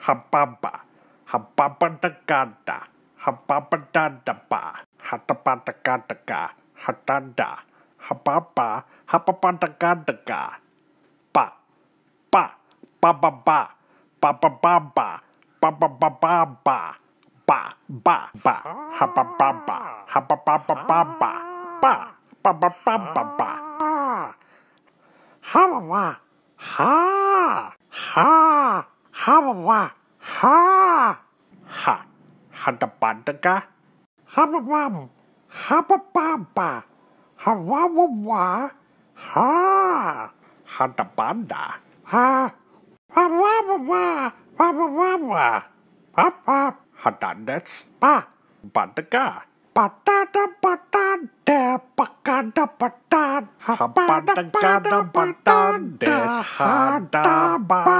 Hababa, da gada, Hatabadagadaga, Hadada, Hababa, Hababadagadaga, Ba, Ba, Ba Ba Ba, Ba Ba Ba Ba, Ba Ba Ba Ba Ba, Ba Ba Ba, ba, Habababa Ba Ba, Ba Ba Ba Ba Ba Ba, ba ba ha Hababa, Ha. Ha ha, ha, hadabadaga, hababam, habababa, hawawawa, ha, hadabanda, ha, Ha ha ha ha. Ha ha Ha. Ha Ha ha habababa, habababa, papa, Ha pa, badaga, patada, patada, pakada, patada, habada, gada, badades, hadabada,